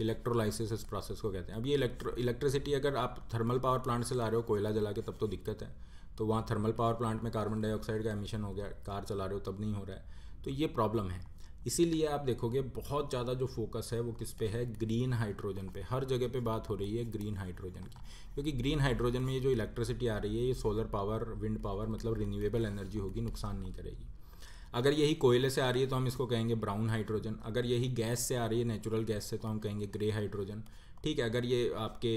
इलेक्ट्रोलाइसिस इस प्रोसेस को कहते हैं अब ये इलेक्ट्रो इलेक्ट्रिसिटी अगर आप थर्मल पावर प्लांट से ला रहे हो कोयला जला के तब तो दिक्कत है तो वहाँ थर्मल पावर प्लांट में कार्बन डाइऑक्साइड का एमिशन हो गया कार चला रहे हो तब नहीं हो रहा है तो ये प्रॉब्लम है इसीलिए आप देखोगे बहुत ज़्यादा जो फोकस है वो किस पे है ग्रीन हाइड्रोजन पे हर जगह पे बात हो रही है ग्रीन हाइड्रोजन की क्योंकि ग्रीन हाइड्रोजन में ये जो इलेक्ट्रिसिटी आ रही है ये सोलर पावर विंड पावर मतलब रिन्यूएबल एनर्जी होगी नुकसान नहीं करेगी अगर यही कोयले से आ रही है तो हम इसको कहेंगे ब्राउन हाइड्रोजन अगर यही गैस से आ रही है नेचुरल गैस से तो हम कहेंगे ग्रे हाइड्रोजन ठीक है अगर ये आपके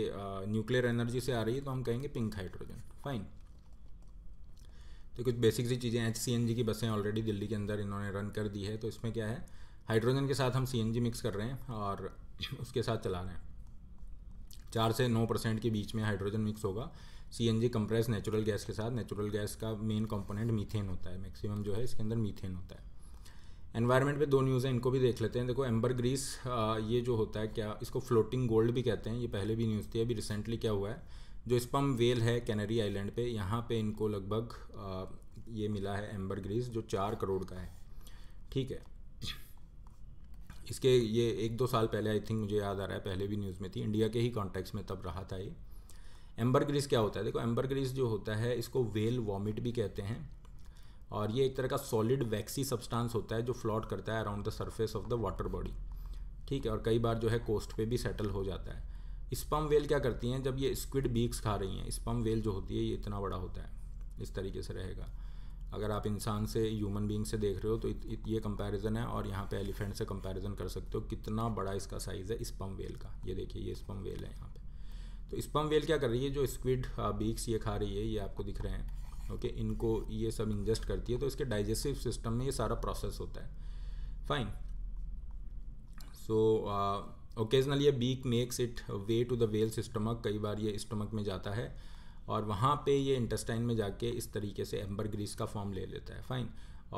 न्यूक्लियर एनर्जी से आ रही है तो हम कहेंगे पिंक हाइड्रोजन फाइन तो कुछ बेसिक सी चीज़ें एच सी की बसें ऑलरेडी दिल्ली के अंदर इन्होंने रन कर दी है तो इसमें क्या है हाइड्रोजन के साथ हम सी मिक्स कर रहे हैं और उसके साथ चला रहे हैं चार से नौ परसेंट के बीच में हाइड्रोजन मिक्स होगा C N G compress natural gas के साथ नेचुरल गैस का मेन कंपोनेंट मीथेन होता है मैक्सिमम जो है इसके अंदर मीथेन होता है एनवायरनमेंट पे दो न्यूज़ हैं इनको भी देख लेते हैं देखो एम्बर ग्रीस ये जो होता है क्या इसको फ्लोटिंग गोल्ड भी कहते हैं ये पहले भी न्यूज़ थी अभी रिसेंटली क्या हुआ है जो स्पम वेल है कैनरी आइलैंड पे यहाँ पे इनको लगभग ये मिला है एम्बर ग्रीस जो चार करोड़ का है ठीक है इसके ये एक दो साल पहले आई थिंक मुझे याद आ रहा है पहले भी न्यूज़ में थी इंडिया के ही कॉन्टेक्स में तब रहा था ये एम्बर ग्रीस क्या होता है देखो एम्बर ग्रीस जो होता है इसको वेल वॉमिट भी कहते हैं और ये एक तरह का सॉलिड वैक्सी सब्सटेंस होता है जो फ्लॉट करता है around the surface of the water body ठीक है और कई बार जो है कोस्ट पे भी सेटल हो जाता है स्पम वेल क्या करती हैं जब ये स्क्विड बीक्स खा रही हैं स्पम वेल जो होती है ये इतना बड़ा होता है इस तरीके से रहेगा अगर आप इंसान से ह्यूमन बींग से देख रहे हो तो इत, इत, ये कंपैरिजन है और यहाँ पे एलिफेंट से कंपैरिजन कर सकते हो कितना बड़ा इसका साइज़ है स्पम वेल का ये देखिए ये स्पम वेल है यहाँ पे तो स्पम वेल क्या कर रही है जो स्क्विड बीक्स ये खा रही है ये आपको दिख रहे हैं ओके इनको ये सब इंजेस्ट करती है तो इसके डाइजेस्टिव सिस्टम में ये सारा प्रोसेस होता है फाइन सो so, ओकेजनली ये beak makes it way to the whale's stomach कई बार ये स्टमक में जाता है और वहाँ पे ये इंटेस्टाइन में जाके इस तरीके से एम्बर ग्रीस का फॉर्म ले लेता है फाइन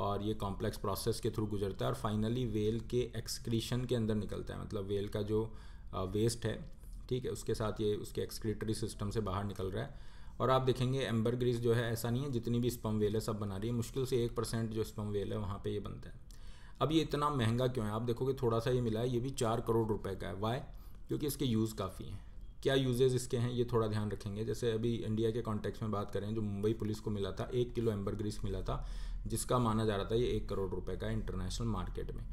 और ये कॉम्प्लेक्स प्रोसेस के थ्रू गुजरता है और फाइनली वेल के एक्सक्रीशन के अंदर निकलता है मतलब वेल का जो वेस्ट है ठीक है उसके साथ ये उसके एक्सक्रीटरी सिस्टम से बाहर निकल रहा है और आप देखेंगे एम्बर ग्रीस जो है ऐसा नहीं है जितनी भी स्पम वेल है सब बना रही है मुश्किल से एक परसेंट जो स्पम वेल है वहाँ पर ये बनता है अब ये इतना महंगा क्यों है आप देखोगे थोड़ा सा ये मिला है ये भी चार करोड़ रुपए का है वाई क्योंकि इसके यूज़ काफ़ी हैं क्या यूजेज इसके हैं ये थोड़ा ध्यान रखेंगे जैसे अभी इंडिया के कॉन्टेक्स्ट में बात करें जो मुंबई पुलिस को मिला था एक किलो एम्बरग्रीस मिला था जिसका माना जा रहा था ये एक करोड़ रुपए का इंटरनेशनल मार्केट में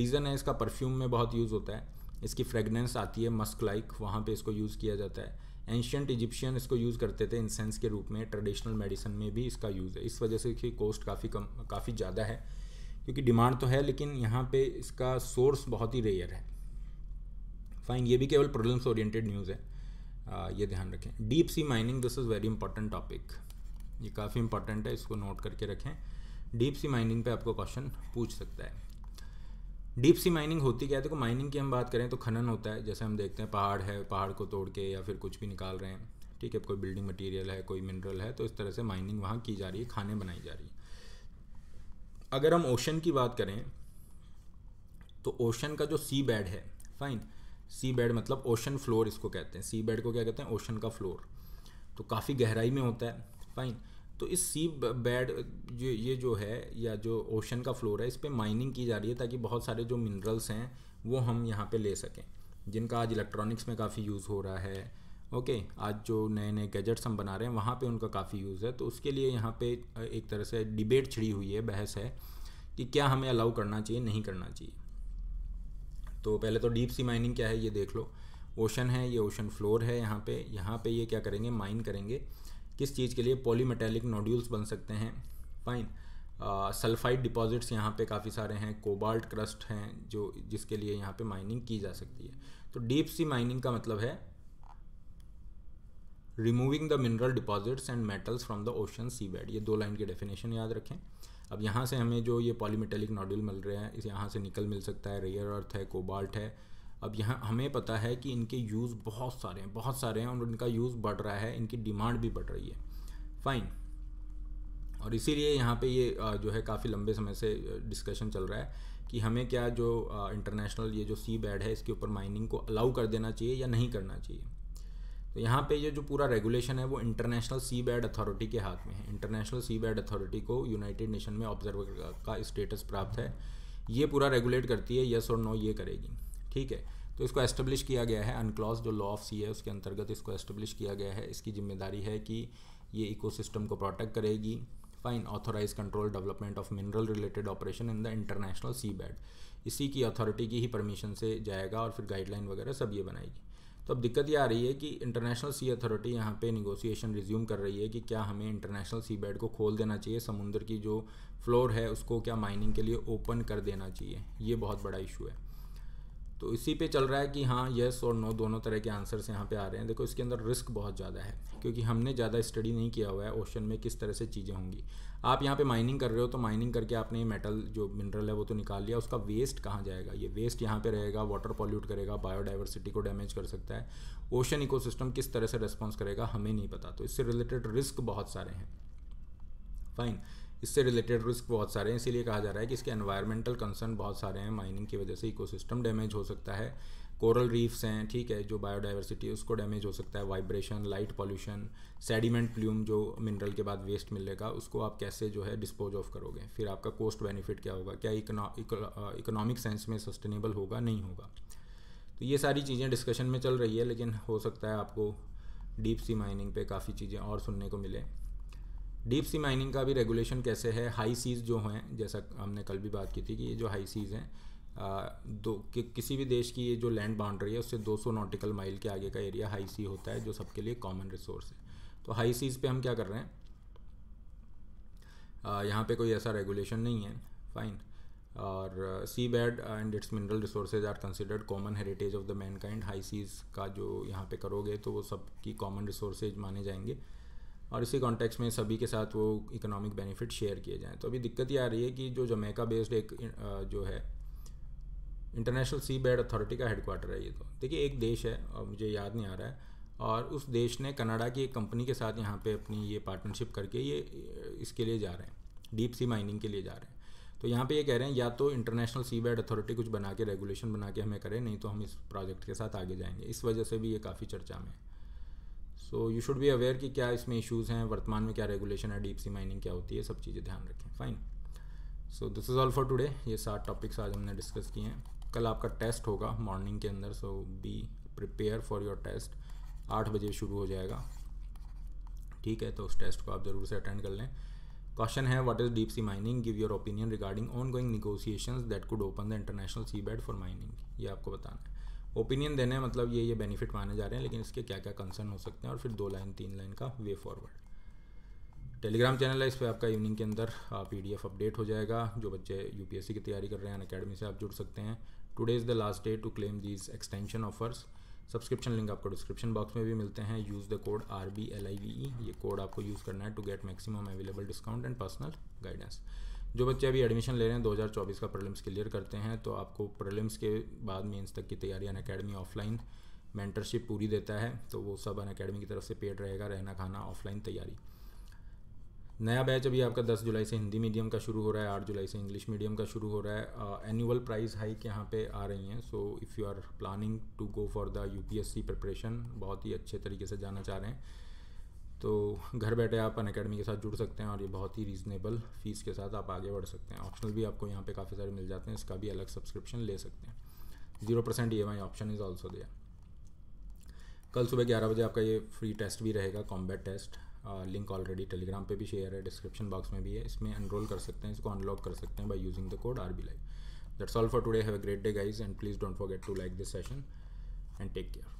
रीज़न है इसका परफ्यूम में बहुत यूज़ होता है इसकी फ्रेगनेंस आती है मस्क लाइक वहाँ पे इसको यूज़ किया जाता है एंशियंट इजिप्शियन इसको यूज़ करते थे इंसेंस के रूप में ट्रेडिशनल मेडिसिन में भी इसका यूज़ है इस वजह से इसकी कॉस्ट काफ़ी कम काफ़ी ज़्यादा है क्योंकि डिमांड तो है लेकिन यहाँ पे इसका सोर्स बहुत ही रेयर है फाइन ये भी केवल प्रॉब्लम्स ओरिएंटेड न्यूज़ है आ, ये ध्यान रखें deep sea mining this is very important topic ये काफ़ी इंपॉर्टेंट है इसको नोट करके रखें डीप सी माइनिंग पे आपको क्वेश्चन पूछ सकता है डीप सी माइनिंग होती क्या है देखो माइनिंग की हम बात करें तो खनन होता है जैसे हम देखते हैं पहाड़ है पहाड़ को तोड़ के या फिर कुछ भी निकाल रहे हैं ठीक है कोई बिल्डिंग मटेरियल है कोई मिनरल है तो इस तरह से माइनिंग वहाँ की जा रही है खाने बनाई जा रही है अगर हम ओशन की बात करें तो ओशन का जो सी बेड है फाइन सी बेड मतलब ओशन फ्लोर इसको कहते हैं सी बेड को क्या कहते हैं ओशन का फ्लोर तो काफ़ी गहराई में होता है फाइन तो इस सी बेड जो ये जो है या जो ओशन का फ्लोर है इस पर माइनिंग की जा रही है ताकि बहुत सारे जो मिनरल्स हैं वो हम यहाँ पे ले सकें जिनका आज इलेक्ट्रॉनिक्स में काफ़ी यूज़ हो रहा है ओके okay, आज जो नए नए गैजेट्स हम बना रहे हैं वहाँ पे उनका काफ़ी यूज़ है तो उसके लिए यहाँ पे एक तरह से डिबेट छिड़ी हुई है बहस है कि क्या हमें अलाउ करना चाहिए नहीं करना चाहिए तो पहले तो डीप सी माइनिंग क्या है ये देख लो ओशन है ये ओशन फ्लोर है यहाँ पे यहाँ पे ये क्या करेंगे माइन करेंगे किस चीज़ के लिए पॉलीमेटेलिक नोड्यूल्स बन सकते हैं फाइन सल्फाइड डिपॉजिट्स यहाँ पे काफ़ी सारे हैं कोबाल्ट क्रस्ट हैं जो जिसके लिए यहाँ पे माइनिंग की जा सकती है तो डीप सी माइनिंग का मतलब है removing the mineral deposits and metals from the ocean sea bed ये दो लाइन की डेफिनेशन याद रखें अब यहाँ से हमें जो ये पॉलीमेटेलिक नॉड्यूल मिल रहे हैं इस यहाँ से निकल मिल सकता है रेयर अर्थ है कोबाल्ट है अब यहाँ हमें पता है कि इनके यूज़ बहुत सारे हैं बहुत सारे हैं और इनका यूज़ बढ़ रहा है इनकी डिमांड भी बढ़ रही है फाइन और इसीलिए यहाँ पे ये जो है काफ़ी लंबे समय से डिस्कशन चल रहा है कि हमें क्या जो इंटरनेशनल ये जो सी बेड है इसके ऊपर माइनिंग को अलाउ कर देना चाहिए या नहीं करना चाहिए तो यहाँ पे ये जो पूरा रेगुलेशन है वो इंटरनेशनल सी बैड अथॉरिटी के हाथ में है इंटरनेशनल सी बैड अथॉरिटी को यूनाइटेड नेशन में ऑब्जर्व का स्टेटस प्राप्त है ये पूरा रेगुलेट करती है यस और नो ये करेगी ठीक है तो इसको एस्टेब्लिश किया गया है अनक्लॉज जो लॉ ऑफ सी है उसके अंतर्गत इसको एस्टेब्लिश किया गया है इसकी जिम्मेदारी है कि ये इकोसिस्टम को प्रोटेक्ट करेगी fine authorise control development of mineral related operation in the international C bed इसी की अथॉरिटी की ही परमिशन से जाएगा और फिर गाइडलाइन वगैरह सब ये बनाएगी तो अब दिक्कत ये आ रही है कि इंटरनेशनल सी अथॉरिटी यहाँ पे निगोसिएशन रिज्यूम कर रही है कि क्या हमें इंटरनेशनल सी बेड को खोल देना चाहिए समुद्र की जो फ्लोर है उसको क्या माइनिंग के लिए ओपन कर देना चाहिए ये बहुत बड़ा इशू है तो इसी पे चल रहा है कि हाँ येस और नो दोनों तरह के आंसर्स यहाँ पे आ रहे हैं देखो इसके अंदर रिस्क बहुत ज़्यादा है क्योंकि हमने ज़्यादा स्टडी नहीं किया हुआ है ओशन में किस तरह से चीज़ें होंगी आप यहाँ पे माइनिंग कर रहे हो तो माइनिंग करके आपने ये मेटल जो मिनरल है वो तो निकाल लिया उसका वेस्ट कहाँ जाएगा ये वेस्ट यहाँ पर रहेगा वाटर पॉल्यूट करेगा बायोडाइवर्सिटी को डैमेज कर सकता है ओशन इकोसिस्टम किस तरह से रिस्पॉन्स करेगा हमें नहीं पता तो इससे रिलेटेड रिस्क बहुत सारे हैं फाइन इससे रिलेटेड रिस्क बहुत सारे हैं इसीलिए कहा जा रहा है कि इसके एनवायरमेंटल कंसर्न बहुत सारे हैं माइनिंग की वजह से इकोसिस्टम डैमेज हो सकता है कोरल रीफ्स हैं ठीक है जो बायोडाइवर्सिटी उसको डैमेज हो सकता है vibration light pollution sediment plume जो मिनरल के बाद वेस्ट मिलेगा उसको आप कैसे जो है डिस्पोज ऑफ करोगे फिर आपका कॉस्ट बेनिफिट क्या होगा क्या इकोनॉमिक सेंस में सस्टेनेबल होगा नहीं होगा तो ये सारी चीज़ें डिस्कशन में चल रही है लेकिन हो सकता है आपको डीप सी माइनिंग पे काफ़ी चीज़ें और सुनने को मिलें डीप सी माइनिंग का भी रेगुलेशन कैसे है हाई सीज़ जो हैं जैसा हमने कल भी बात की थी कि ये जो हाई सीज़ हैं दो कि, किसी भी देश की ये जो लैंड बाउंड्री है उससे 200 नॉटिकल माइल के आगे का एरिया हाई सी होता है जो सबके लिए कॉमन रिसोर्स है तो हाई सीज़ पे हम क्या कर रहे हैं आ, यहाँ पे कोई ऐसा रेगुलेशन नहीं है फाइन और sea bed and its mineral resources are considered common heritage of the mankind high seas का जो यहाँ पे करोगे तो वो सबकी कॉमन रिसोर्सेज माने जाएंगे और इसी कॉन्टेक्स्ट में सभी के साथ वो इकोनॉमिक बेनिफिट शेयर किए जाएँ तो अभी दिक्कत ये आ रही है कि जो जमैका बेस्ड एक जो है इंटरनेशनल सी बेड अथॉरिटी का हेडक्वार्टर है ये तो देखिए एक देश है और मुझे याद नहीं आ रहा है और उस देश ने कनाडा की एक कंपनी के साथ यहाँ पे अपनी ये पार्टनरशिप करके ये इसके लिए जा रहे हैं डीप सी माइनिंग के लिए जा रहे हैं तो यहाँ पे ये कह रहे हैं या तो इंटरनेशनल सी बेड अथॉरिटी कुछ बना के रेगुलेशन बना के हमें करें नहीं तो हम इस प्रोजेक्ट के साथ आगे जाएंगे इस वजह से भी ये काफ़ी चर्चा में है so you should be aware कि क्या इसमें इश्यूज़ हैं वर्तमान में क्या रेगुलेशन है डीप सी माइनिंग क्या होती है सब चीज़ें ध्यान रखें fine so this is all for today ये सात टॉपिक्स आज हमने डिस्कस किए हैं कल आपका टेस्ट होगा मॉर्निंग के अंदर so be prepare for your test आठ बजे शुरू हो जाएगा ठीक है तो उस टेस्ट को आप ज़रूर से अटेंड कर लें क्वेश्चन है what is deep sea mining give your opinion regarding ongoing negotiation that could open the international C bed for mining ये आपको बताना है ओपिनियन देने हैं मतलब ये ये बेनिफिट माने जा रहे हैं लेकिन इसके क्या क्या कंसर्न हो सकते हैं और फिर दो लाइन तीन लाइन का वे फॉरवर्ड टेलीग्राम चैनल है इस पर आपका इवनिंग के अंदर पी अपडेट हो जाएगा जो बच्चे यूपीएससी की तैयारी कर रहे हैं अकेडमी से आप जुड़ सकते हैं today is the last day to claim these extension offers subscription link आपको डिस्क्रिप्शन बॉक्स में भी मिलते हैं use the code R B L I V E ये कोड आपको यूज़ करना है to get maximum available discount and personal guidance जो बच्चे अभी एडमिशन ले रहे हैं 2024 का प्रॉब्लम्स क्लियर करते हैं तो आपको प्रॉब्लम्स के बाद मेंस तक की तैयारी अन अकेडमी ऑफलाइन मेंटरशिप पूरी देता है तो वो सब अन अकेडमी की तरफ से पेड रहेगा रहना खाना ऑफलाइन तैयारी नया बैच अभी आपका 10 जुलाई से हिंदी मीडियम का शुरू हो रहा है 8 जुलाई से इंग्लिश मीडियम का शुरू हो रहा है एनुअल प्राइस हाइक यहाँ पे आ रही हैं so if you are planning to go for the UPSC preparation बहुत ही अच्छे तरीके से जाना चाह रहे हैं तो घर बैठे आप अन अकेडमी के साथ जुड़ सकते हैं और ये बहुत ही रीज़नेबल फ़ीस के साथ आप आगे बढ़ सकते हैं ऑप्शनल भी आपको यहाँ पे काफ़ी सारे मिल जाते हैं इसका भी अलग सब्सक्रिप्शन ले सकते हैं zero percent E M I option is also दिया कल सुबह ग्यारह बजे आपका ये फ्री टेस्ट भी रहेगा combat test link already Telegram पे भी शेयर है डिस्क्रिप्शन बॉक्स में भी है इसमें एनरोल कर सकते हैं इसको अनलॉक कर सकते हैं by using the code R B live that's all for today have a great day guys and please don't forget to like this session and take care